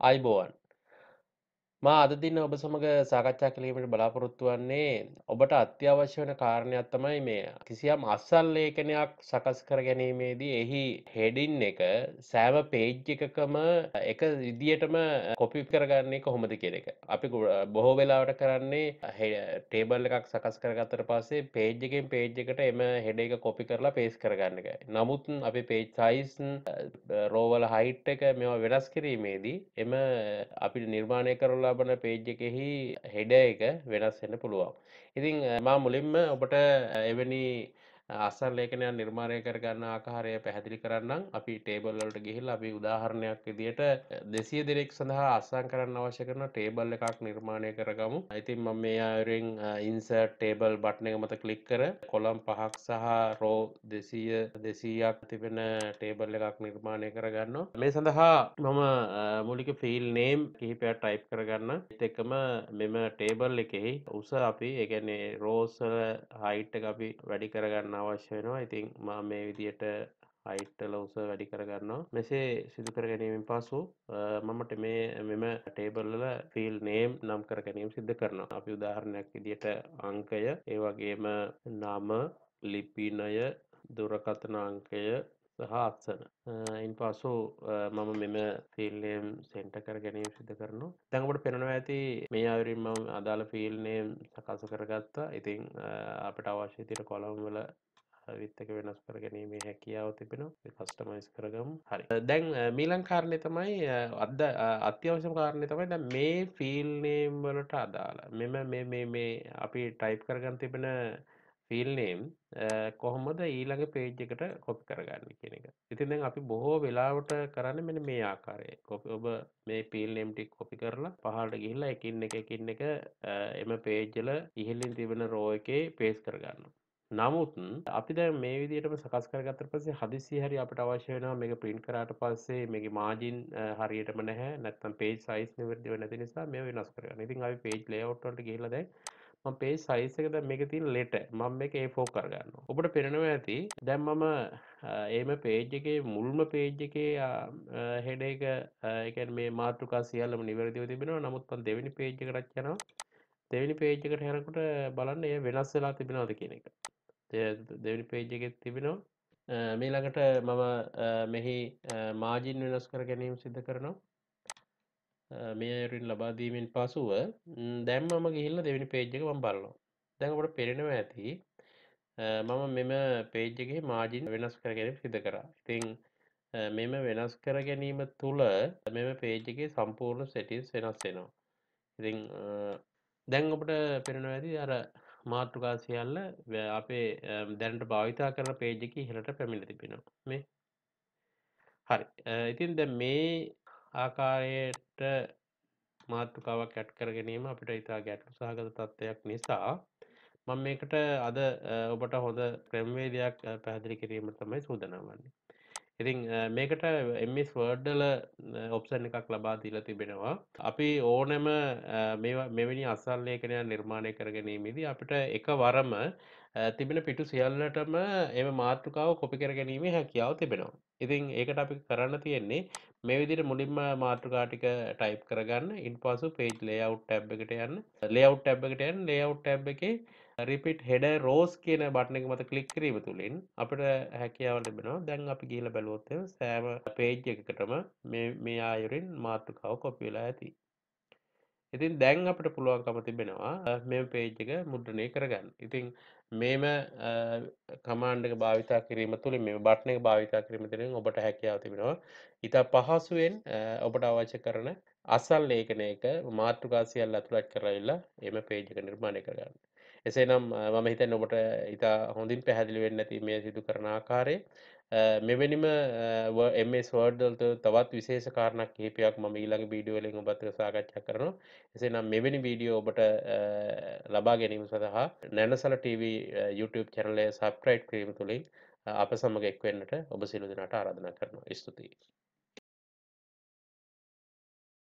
අයිබෝවන් මා අද දින ඔබ සමඟ සාකච්ඡා කිරීමට බලාපොරොත්තු වන්නේ ඔබට අත්‍යවශ්‍ය වන කාරණයක් තමයි මේ කිසියම් අස්සල්ලේඛනයක් සකස් කර ගැනීමේදී එහි හෙඩින් එක සෑම පේජ් එකකම එක විදියටම කොපි කරගන්නේ කොහොමද කියන එක. අපි බොහෝ වෙලාවට කරන්නේ ටේබල් එකක් සකස් කරගත්තට පස්සේ පේජ් එකෙන් පේජ් එකට එම හෙඩ එක කොපි කරලා පේස් කරගන්න එක. නමුත් අපි පේජ් සයිස් රෝවල හයිට් එක මෙවා වෙනස් කිරීමේදී එම අපි නිර්මාණය කරලා ලබන පේජ් එකෙහි හෙඩ එක වෙනස් වෙන පුළුවන් ඉතින් මා මුලින්ම ඔබට එවැනි අස්සර් ලේඛනයක් නිර්මාණය කරගන්න ආකාරය පැහැදිලි කරන්න අපි ටේබල්ලට ගිහිල් අපි උදාහරණයක් විදියට දෙසිය දෙනෙක් සඳහා අස්සං කරන්න අවශ්‍ය කරන ටේබල් එකක් නිර්මාණය කරගමු ඉතින් මම මේ අයුරෙන් ඉන්සර් ටේබල් බට්න එක මත කලික් කර කොළම් පහක් සහ රෝ දෙසීය දෙසීයක් තිබෙන ටේබල් එකක් නිර්මාණය කරගන්න මේ සඳහා මම මුලික ෆිල් නේම් කිහිපයක් ටයිප් කරගන්න එත් එකම මෙම ටේබල් එකෙහි උස අපි එකනේ රෝසල හයිට් එක අපි වැඩි කරගන්න කරන්න අවශ්‍ය වෙනවා ඉතින් මා මේ විදියට හයිට්ටල උස වැඩි කරගන්නවා මෙසේ සිදු කර ගැනීමෙන් පසු මමට මේ මෙම ටේබල්ල ෆිල් නේම් නම් කර ගැනීම සිද්ධ කරනවා අපි උදාහරණයක් විදියට අංකය ඒවගේම නම ලිපිනය දුරකථන අංකය සහ අත්සන ඉන් පසු මම මෙම ෆිල්ලම් සෙන්ට කර ගැනීම සිද කරනු තැඟට පෙනවා ඇති මේ අවරින් මම අදාළ ෆිල්නේම් සකස කරගත්තා ඉතිං අපට අවශ්‍ය තිර කොළොම් වල විත්තක වෙනස් කර ගැනීමේ හැකියාව තිබෙනවා කස්ටමයිස් කරගම් හරි දැන් මීලං කාරණය තමයි අද අත්‍යවශ්‍ය කාරණය තමයි ද මේ ෆිල් නේම් වලට අදාළ මෙම මේ මේ අපි ටයිප් කරගන්න තිබෙන ෆිල්නේම් කොහොමද ඊළඟ පේජ් එකට කොපි කරගන්න කියන එක ඉතින් දැන් අපි බොහෝ වෙලාවට කරන්න මෙන මේ ආකාරය කොපි ඔබ මේ පිල්නේම් ටික් කොපි කරලා පහලට ගිහිල්ලා එකින් එක එකින් එක එම පේජ්ජල ඉහලින් තිබෙන රෝ එකේ පේස් කරගන්න නමුත් අපි දැන් මේ විදිහටම සකස් කරගත්තට පස්සේ හදිසියෙ හරි අපිට අවශ්‍ය වෙනවා මේක print කරාට පස්සේ මේකේ margin හරියටම නැහැ නැත්නම් page size නිවැරදිව නැති නිසා මේව වෙනස් කරගන්න. ඉතින් අපි page layout වලට ගිහිල්ලා දැන් මම page size එක දැන් මේකේ තියෙන letter මම මේක A4 කරගන්නවා. ඔබට පේනවා ඇති දැන් මම ඒම page එකේ මුල්ම page එකේ head එක ඒ කියන්නේ මේ මාතෘකා සියල්ලම නිවැරදිව තිබෙනවා. නමුත් මම දෙවෙනි page එකටත් යනවා. දෙවෙනි page එකට යනකොට බලන්න ඒ වෙනස් වෙලා තිබෙනවද කියන එක. දෙවිනි පේජගෙත් තිබෙනවා මේළඟට මම මෙහි මාජින් වෙනස් කර ගැනීම සිද්ධ කරනවා මේ අයුරින් ලබාදීමෙන් පසුව දැම් මම ගිහිල්ල දෙවිනි පේජ්ජක ම බලනවා දැඟට පෙරෙනව ඇති මම මෙම පේජ්ජගේ මාජින් වෙනස් කර ගැනීම සිද කරා ඉතිං මෙම වෙනස් කර ගැනීම තුළ මෙම පේජගේ සම්පූර්ණ සැටිස් වෙනස් වෙනවා ඉතිං දැන් ඔබට පෙරෙනව ඇති අර මාතෘකා සියල්ල අපේ දැනට භාවිතා කරන පේජ් එකේ ඉහළට පැමිණ තිබෙනවා මේ හරි ඉතින් දැන් මේ ආකාරයට මාතෘකාවක් ඇට් කර ගැනීම අපිට ඉතා ගැටලු සහගත තත්ත්වයක් නිසා මම මේකට අද ඔබට හොඳ ක්‍රමවේදයක් පැහැදිලි කිරීම තමයි සූදානම් වන්නේ. ඉතින් මේකට එම්ස් වර්ඩ්ඩල ඔප්සන් එකක් ලබා දීලා තිබෙනවා අපි ඕනෑම මෙවැනි අසල්ලේඛනයක් නිර්මාණය කරගැනීමේදී අපිට එක වරම තිබෙන පිටු සියල්ලටම එම මාතෘකාව කොපි කර ගැනීමේ හැකියාව තිබෙනවා ඉතින් ඒකට අපි කරන්න තියෙන්නේ මේ විදිහට මුලින්ම මාතෘකා ටික ටයිප් කරගන්න ඉන්පසු page layout tab එකට යන්න layout tab එකට යන්න layout tab එකේ රිපිට් හෙඩ රෝස් කියන බටන එක මත කලික් කිරීම තුළින් අපට හැකියාව ලැබෙනවා දැන් අපි ගිල බැලොත්ත සෑම පේජ් එකකටම මේ ආයුරින් මාර්ථකාව කොපිවෙලා ඇති ඉතින් දැන් අපට පුළුවන්කම තිබෙනවා මෙම පේජ් එක මුද්‍රණය කරගන්න ඉතින් මේම කමාන්්ඩක භාවිතා කිරීම තුළින් මේ බට්න එක භාවිතා කිරීම තුළින් ඔබට හැකියාව තිබෙනවා ඉතා පහසුවෙන් ඔබට අවශ්‍ය කරන අසල් ලේඛනයක මාතෘකාසියල් අතුළත් කරලා එම පේජක නිර්මාණය කරගන්න එසේනම් මම හිතන් ඔබට ඉතා හොඳින් පැහැදිලි වෙන්න ඇති මේ සිදු කරන ආකාරය මෙවැනිම වර්ඩල්ට තවත් විශේෂ කාරණක් කහිපයක් ම ඊළඟ බීඩියෝලින් ඔබත්ව සාකච්ඡා කරනවා එසේනම් මෙවැනි වීඩියෝ ඔබට ලබා ගැනීම සඳහා නැනසල TV YouTube චැනලය සබ්‍රයිට් කිරීම තුළින් අප සමඟ එක්වෙන්නට ඔබ සිලු දෙනට ආරධනා කරනවා ස්තුතියි